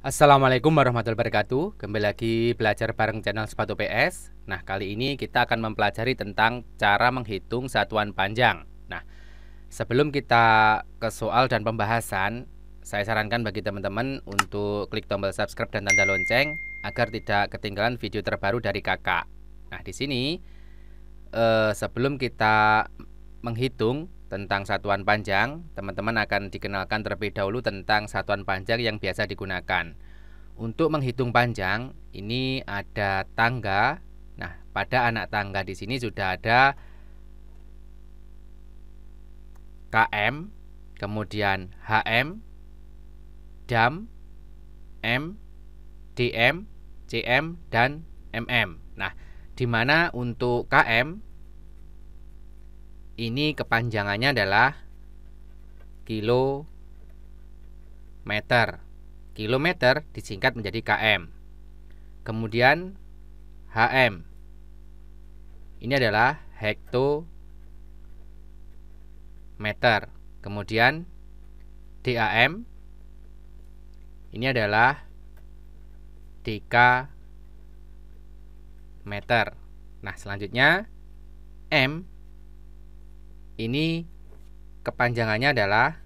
Assalamualaikum warahmatullahi wabarakatuh Kembali lagi belajar bareng channel Sepatu PS Nah kali ini kita akan mempelajari tentang cara menghitung satuan panjang Nah sebelum kita ke soal dan pembahasan Saya sarankan bagi teman-teman untuk klik tombol subscribe dan tanda lonceng Agar tidak ketinggalan video terbaru dari kakak Nah di sini eh, sebelum kita menghitung tentang satuan panjang, teman-teman akan dikenalkan terlebih dahulu tentang satuan panjang yang biasa digunakan. Untuk menghitung panjang, ini ada tangga. Nah, pada anak tangga di sini sudah ada KM, kemudian HM, DAM, M, DM, CM, dan MM. Nah, di mana untuk KM ini kepanjangannya adalah kilometer. Kilometer disingkat menjadi km. Kemudian HM. Ini adalah hektometer. Kemudian DAM ini adalah meter. Nah, selanjutnya M ini kepanjangannya adalah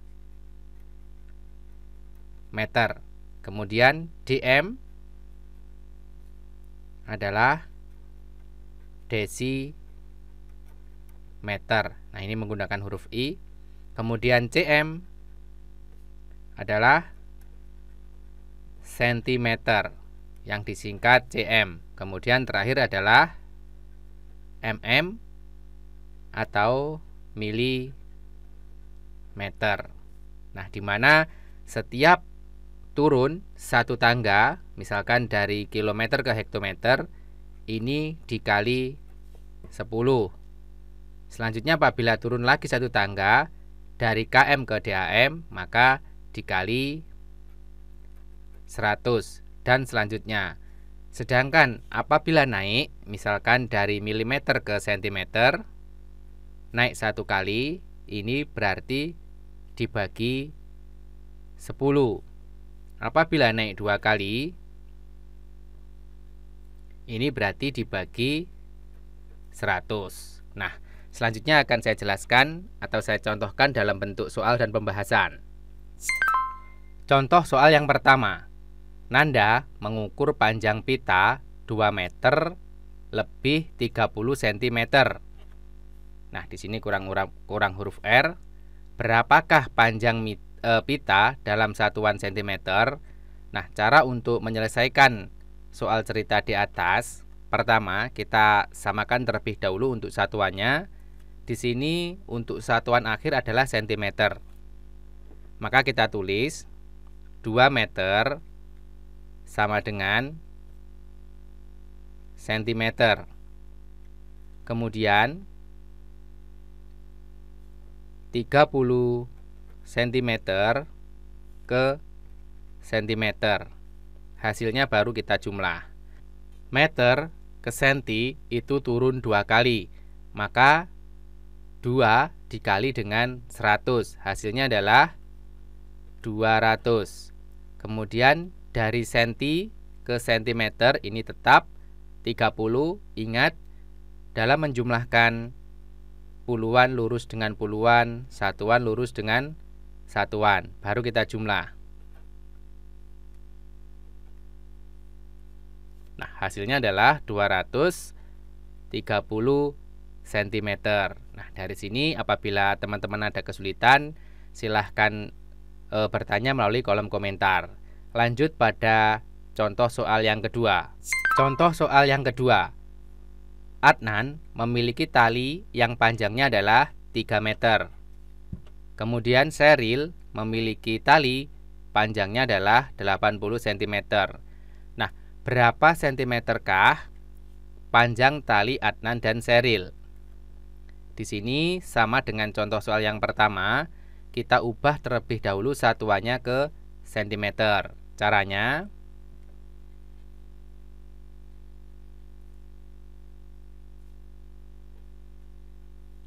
meter. Kemudian DM adalah meter. Nah, ini menggunakan huruf I. Kemudian CM adalah sentimeter yang disingkat CM. Kemudian terakhir adalah mm atau mm. Nah, di mana setiap turun satu tangga, misalkan dari kilometer ke hektometer, ini dikali 10. Selanjutnya apabila turun lagi satu tangga dari KM ke DAM, maka dikali 100 dan selanjutnya. Sedangkan apabila naik, misalkan dari milimeter ke sentimeter, naik satu kali ini berarti dibagi 10 apabila naik dua kali ini berarti dibagi 100 nah selanjutnya akan saya jelaskan atau saya contohkan dalam bentuk soal dan pembahasan contoh soal yang pertama Nanda mengukur panjang pita 2 meter lebih 30 cm Nah, di sini kurang kurang huruf R. Berapakah panjang e, pita dalam satuan sentimeter? Nah, cara untuk menyelesaikan soal cerita di atas, pertama kita samakan terlebih dahulu untuk satuannya. Di sini untuk satuan akhir adalah sentimeter. Maka kita tulis 2 meter sama dengan sentimeter. Kemudian 30 cm ke cm. Hasilnya baru kita jumlah. Meter ke senti itu turun dua kali. Maka 2 dikali dengan 100. Hasilnya adalah 200. Kemudian dari senti ke sentimeter ini tetap 30. Ingat dalam menjumlahkan puluhan lurus dengan puluhan, satuan lurus dengan satuan. Baru kita jumlah. Nah, hasilnya adalah 230 cm. Nah, dari sini apabila teman-teman ada kesulitan, silahkan e, bertanya melalui kolom komentar. Lanjut pada contoh soal yang kedua. Contoh soal yang kedua. Adnan memiliki tali yang panjangnya adalah 3 meter. Kemudian Seril memiliki tali panjangnya adalah 80 cm. Nah, berapa cm kah panjang tali Adnan dan Seril? Di sini sama dengan contoh soal yang pertama, kita ubah terlebih dahulu satuannya ke cm. Caranya,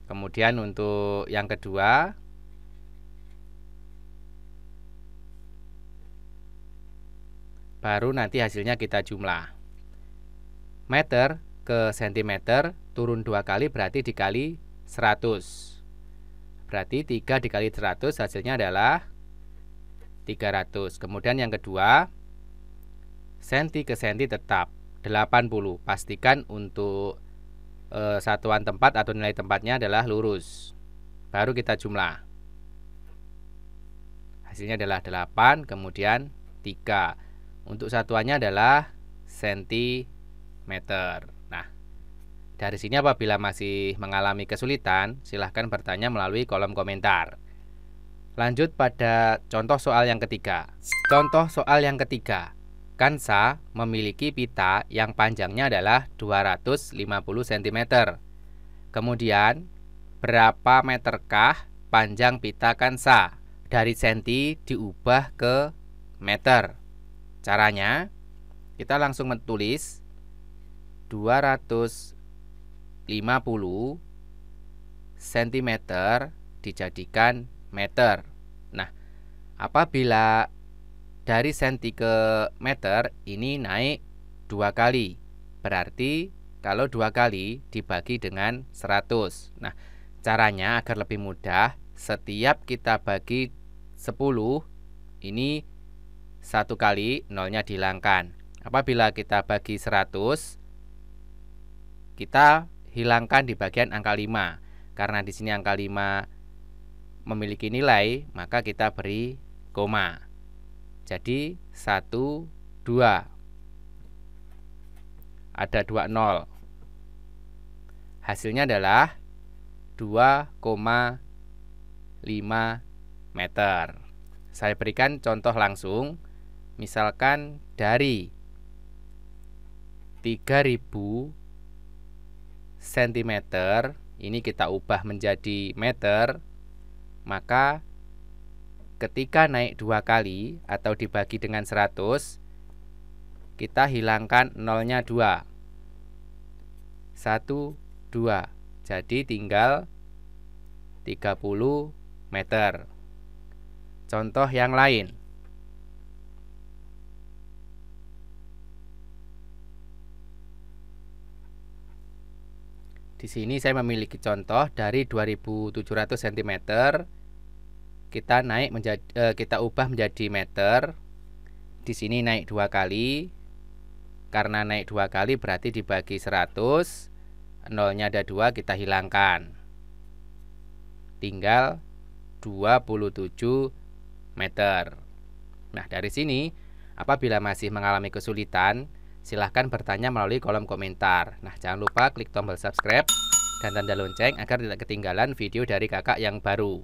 Kemudian untuk yang kedua baru nanti hasilnya kita jumlah. Meter ke sentimeter turun dua kali berarti dikali 100. Berarti 3 dikali 100 hasilnya adalah 300. Kemudian yang kedua, senti ke senti tetap 80. Pastikan untuk e, satuan tempat atau nilai tempatnya adalah lurus. Baru kita jumlah. Hasilnya adalah 8, kemudian 3. Untuk satuannya adalah cm. Nah, dari sini apabila masih mengalami kesulitan, silahkan bertanya melalui kolom komentar. Lanjut pada contoh soal yang ketiga. Contoh soal yang ketiga. Kansa memiliki pita yang panjangnya adalah 250 cm. Kemudian, berapa meterkah panjang pita Kansa? Dari senti diubah ke meter. Caranya, kita langsung menulis 250 cm dijadikan meter. Nah, apabila dari senti ke meter ini naik dua kali. Berarti kalau dua kali dibagi dengan 100. Nah, caranya agar lebih mudah, setiap kita bagi 10 ini satu kali nolnya dihilangkan. Apabila kita bagi 100 kita hilangkan di bagian angka 5. Karena di sini angka 5 memiliki nilai, maka kita beri koma. Jadi 1 2 ada 2 0 Hasilnya adalah 2,5 meter. Saya berikan contoh langsung. Misalkan dari 3000 cm ini kita ubah menjadi meter, maka ketika naik dua kali atau dibagi dengan 100 kita hilangkan nolnya 2 1, 2 jadi tinggal 30 meter contoh yang lain Di sini saya memiliki contoh dari 2700 cm kita naik menjadi uh, kita ubah menjadi meter di sini naik dua kali karena naik dua kali berarti dibagi 100 nolnya ada dua kita hilangkan tinggal 27 meter nah dari sini apabila masih mengalami kesulitan silahkan bertanya melalui kolom komentar nah jangan lupa klik tombol subscribe dan tanda lonceng agar tidak ketinggalan video dari kakak yang baru